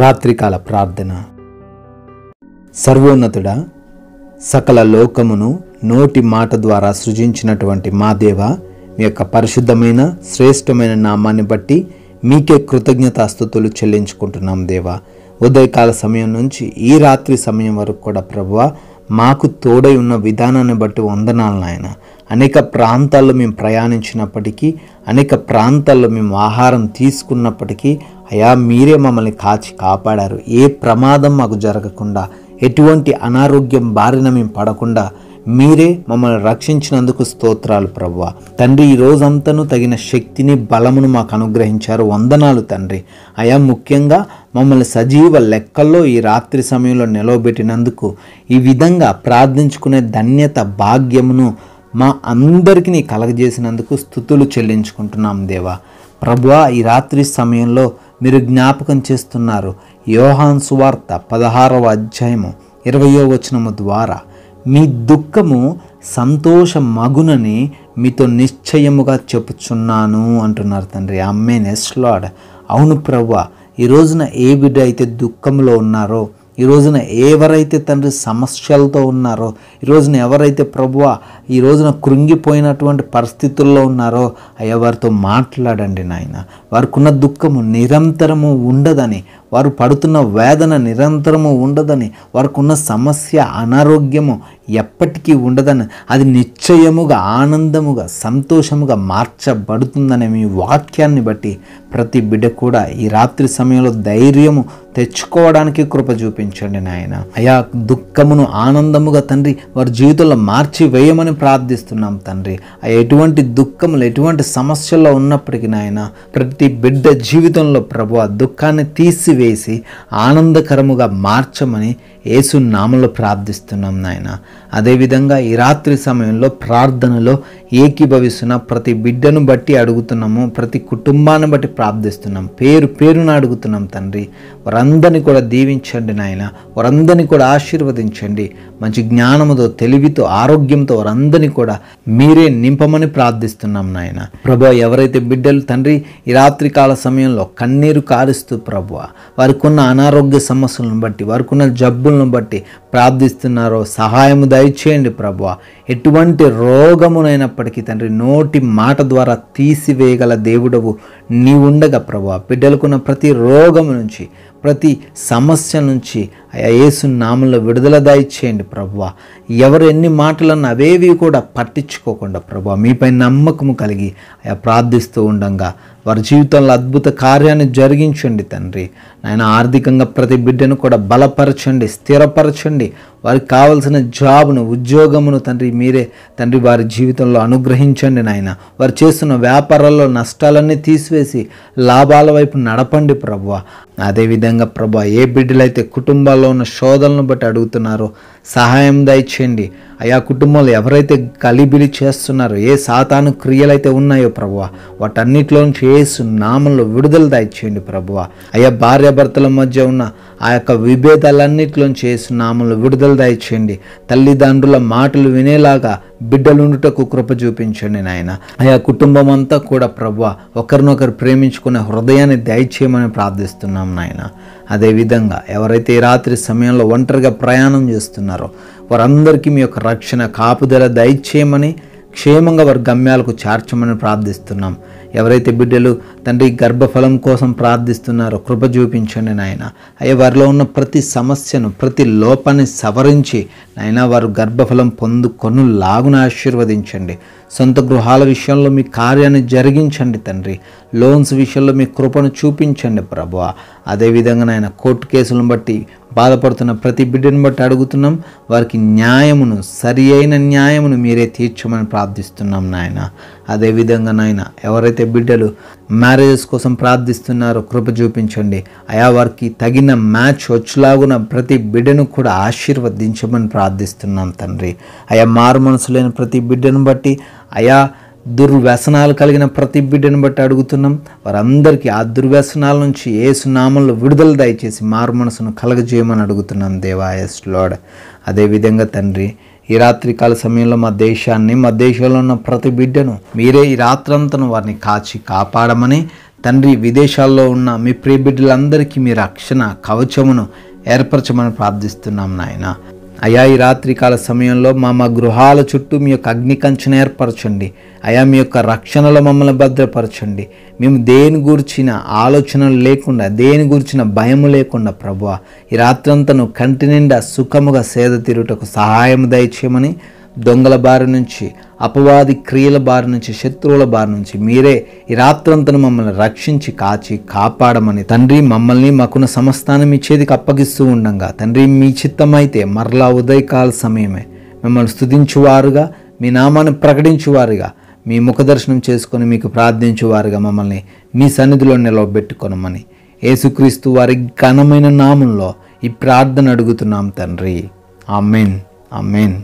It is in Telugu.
రాత్రికాల ప్రార్థన సర్వోన్నతుడా సకల లోకమును నోటి మాట ద్వారా సృజించినటువంటి మా దేవ మీ యొక్క పరిశుద్ధమైన శ్రేష్టమైన నామాన్ని బట్టి మీకే కృతజ్ఞతాస్థుతులు చెల్లించుకుంటున్నాం దేవా ఉదయకాల సమయం నుంచి ఈ రాత్రి సమయం వరకు కూడా ప్రభువ మాకు తోడై ఉన్న విధానాన్ని బట్టి వందనాలు నాయన అనేక ప్రాంతాల్లో మేము ప్రయాణించినప్పటికీ అనేక ప్రాంతాల్లో మేము ఆహారం తీసుకున్నప్పటికీ అయా మీరే మమ్మల్ని కాచి కాపాడారు ఏ ప్రమాదం మాకు జరగకుండా ఎటువంటి అనారోగ్యం బారిన మేము పడకుండా మీరే మమ్మల్ని రక్షించినందుకు స్తోత్రాలు ప్రవ్వ తండ్రి ఈ రోజంతను తగిన శక్తిని బలమును మాకు అనుగ్రహించారు వందనాలు తండ్రి అయా ముఖ్యంగా మమ్మల్ని సజీవ లెక్కల్లో ఈ రాత్రి సమయంలో నిలవబెట్టినందుకు ఈ విధంగా ప్రార్థించుకునే ధన్యత భాగ్యమును మా అందరికీ కలగజేసినందుకు స్థుతులు చెల్లించుకుంటున్నాం దేవా ప్రభు ఈ రాత్రి సమయంలో మీరు జ్ఞాపకం చేస్తున్నారు యోహాన్ సువార్త పదహారవ అధ్యాయము ఇరవయో వచనము ద్వారా మీ దుఃఖము సంతోష మగునని మీతో నిశ్చయముగా చెప్పుచున్నాను అంటున్నారు తండ్రి అమ్మే నెస్లాడ్ అవును ప్రవ్వ ఈ రోజున ఏ బిడ్డ అయితే దుఃఖంలో ఉన్నారో ఈ రోజున ఎవరైతే తండ్రి సమస్యలతో ఉన్నారో ఈ రోజున ఎవరైతే ప్రభు ఈ రోజున కృంగిపోయినటువంటి పరిస్థితుల్లో ఉన్నారో అయ్యా వారితో మాట్లాడండి నాయన వారికి ఉన్న దుఃఖము నిరంతరము ఉండదని వారు పడుతున్న వేదన నిరంతరము ఉండదని వారికున్న సమస్య అనారోగ్యము ఎప్పటికీ ఉండదని అది నిశ్చయముగా ఆనందముగా సంతోషముగా మార్చబడుతుందనే మీ వాక్యాన్ని బట్టి ప్రతి బిడ్డ కూడా ఈ రాత్రి సమయంలో ధైర్యము తెచ్చుకోవడానికి కృప చూపించండి నాయన అయా దుఃఖమును ఆనందముగా తండ్రి వారి జీవితంలో మార్చి వేయమని ప్రార్థిస్తున్నాం తండ్రి ఎటువంటి దుఃఖములు ఎటువంటి సమస్యల్లో ఉన్నప్పటికీ నాయన ప్రతి బిడ్డ జీవితంలో ప్రభు ఆ దుఃఖాన్ని తీసి తీసివేసి ఆనందకరముగా మార్చమని యేసు నామలు ప్రార్థిస్తున్నాం నాయన అదేవిధంగా ఈ రాత్రి సమయంలో ప్రార్థనలో ఏకీభవిస్తున్న ప్రతి బిడ్డను బట్టి అడుగుతున్నాము ప్రతి కుటుంబాన్ని బట్టి ప్రార్థిస్తున్నాం పేరు పేరున అడుగుతున్నాం తండ్రి వారందరినీ కూడా దీవించండి నాయన వారందరినీ కూడా ఆశీర్వదించండి మంచి జ్ఞానముతో తెలివితో ఆరోగ్యంతో వారందరినీ కూడా మీరే నింపమని ప్రార్థిస్తున్నాం నాయన ప్రభా ఎవరైతే బిడ్డలు తండ్రి ఈ రాత్రికాల సమయంలో కన్నీరు కారుస్తూ ప్రభు వారికి ఉన్న అనారోగ్య సమస్యలను బట్టి వారికి ఉన్న జబ్బులను బట్టి ప్రార్థిస్తున్నారో సహాయము దయచేయండి ప్రభు ఎటువంటి రోగమునైనప్పటికీ తండ్రి నోటి మాట ద్వారా తీసివేయగల దేవుడవు నీవుండగా ప్రభు బిడ్డలకున్న ప్రతి రోగము నుంచి ప్రతి సమస్య నుంచి యేసు నామంలో విడుదల దయచేయండి ప్రభు ఎవరు ఎన్ని మాటలన్నా అవేవి కూడా పట్టించుకోకుండా ప్రభు మీపై నమ్మకము కలిగి ప్రార్థిస్తూ ఉండంగా వారి జీవితంలో అద్భుత కార్యాన్ని జరిగించండి తండ్రి నాయన ఆర్థికంగా ప్రతి బిడ్డను కూడా బలపరచండి స్థిరపరచండి వారికి కావలసిన జాబ్ను ఉద్యోగమును తండ్రి మీరే తండ్రి వారి జీవితంలో అనుగ్రహించండి నాయన వారు చేస్తున్న వ్యాపారాల్లో నష్టాలన్నీ తీసివేసి లాభాల వైపు నడపండి ప్రభు అదేవిధంగా ప్రభు ఏ బిడ్డలైతే కుటుంబాల్లో ఉన్న శోధనను బట్టి అడుగుతున్నారో సహాయం దయచేయండి అయా కుటుంబంలో ఎవరైతే కలిబిలి చేస్తున్నారో ఏ సాతాను క్రియలు అయితే ఉన్నాయో ప్రభువ వాటన్నిటిలో చేసు నామంలో విడుదల దయచేయండి ప్రభువ అయ్యా భార్యాభర్తల మధ్య ఉన్న ఆ యొక్క విభేదాలన్నిటిలోంచి చేసిన నామలు విడుదల దయచేయండి తల్లిదండ్రుల మాటలు వినేలాగా బిడ్డలుండుటకు కృప చూపించండి నాయన ఆయా కుటుంబం అంతా కూడా ప్రభు ఒకరినొకరు ప్రేమించుకునే హృదయాన్ని దయచేయమని ప్రార్థిస్తున్నాం నాయన అదేవిధంగా ఎవరైతే ఈ రాత్రి సమయంలో ఒంటరిగా ప్రయాణం చేస్తున్నారో వారందరికీ మీ యొక్క రక్షణ కాపుదల దయచేయమని క్షేమంగా వారి గమ్యాలకు చేర్చమని ప్రార్థిస్తున్నాం ఎవరైతే బిడ్డలు తండ్రి గర్భఫలం కోసం ప్రార్థిస్తున్నారు కృప చూపించండి నాయన అయ్యా వారిలో ఉన్న ప్రతి సమస్యను ప్రతి లోపాన్ని సవరించి నాయన వారు గర్భఫలం పొందుకొను లాగున ఆశీర్వదించండి సొంత గృహాల విషయంలో మీ కార్యాన్ని జరిగించండి తండ్రి లోన్స్ విషయంలో మీ కృపను చూపించండి ప్రభు అదేవిధంగా నాయన కోర్టు కేసులను బట్టి బాధపడుతున్న ప్రతి బిడ్డను బట్టి అడుగుతున్నాం వారికి న్యాయమును సరి అయిన న్యాయమును మీరే తీర్చమని ప్రార్థిస్తున్నాం నాయన అదేవిధంగా నాయన ఎవరైతే బిడ్డలు మ్యా మ్యారేజెస్ కోసం ప్రార్థిస్తున్నారు కృప చూపించండి అయా వారికి తగిన మ్యాచ్ వచ్చేలాగున ప్రతి బిడ్డను కూడా ఆశీర్వదించమని ప్రార్థిస్తున్నాం తండ్రి అయా మారు మనసు లేని ప్రతి బిడ్డను బట్టి అయా దుర్వ్యసనాలు కలిగిన ప్రతి బిడ్డను బట్టి అడుగుతున్నాం వారందరికీ ఆ దుర్వ్యసనాల నుంచి ఏ సునామంలో విడుదల దయచేసి మారు మనసును కలగజేయమని అడుగుతున్నాం దేవాయస్ లోడ్ అదేవిధంగా తండ్రి ఈ రాత్రి కాల సమయంలో మా దేశాన్ని మా దేశంలో ఉన్న ప్రతి బిడ్డను మీరే ఈ రాత్రంతను వారిని కాచి కాపాడమని తండ్రి విదేశాల్లో ఉన్న మీ ప్రియ బిడ్డలందరికీ మీ రక్షణ కవచమును ఏర్పరచమని ప్రార్థిస్తున్నాం నాయన అయా ఈ రాత్రికాల సమయంలో మా మా గృహాల చుట్టూ మీ యొక్క అగ్నికంచన ఏర్పరచండి అయా మీ యొక్క రక్షణలో మమ్మల్ని భద్రపరచండి మేము దేని గురించిన ఆలోచనలు లేకుండా దేని గురించిన భయం లేకుండా ప్రభు ఈ రాత్రంతా నువ్వు కంటి నిండా సుఖముగా సేద తీరుటకు సహాయం దయచేయమని దొంగల బారి నుంచి అపవాది క్రియల బారి నుంచి శత్రువుల బారి నుంచి మీరే ఈ రాత్రంతను మమ్మల్ని రక్షించి కాచి కాపాడమని తండ్రి మమ్మల్ని మాకున్న సమస్తానం మీ చేతికి అప్పగిస్తూ ఉండగా తండ్రి మీ చిత్తమైతే మరలా ఉదయకాల సమయమే మిమ్మల్ని స్థుతించువారుగా మీ నామాన్ని ప్రకటించువారుగా మీ ముఖదర్శనం చేసుకొని మీకు ప్రార్థించువారుగా మమ్మల్ని మీ సన్నిధిలో నిలవబెట్టుకొనమని యేసుక్రీస్తు వారి ఘనమైన నామంలో ఈ ప్రార్థన అడుగుతున్నాం తండ్రి ఆమెన్ ఆమెన్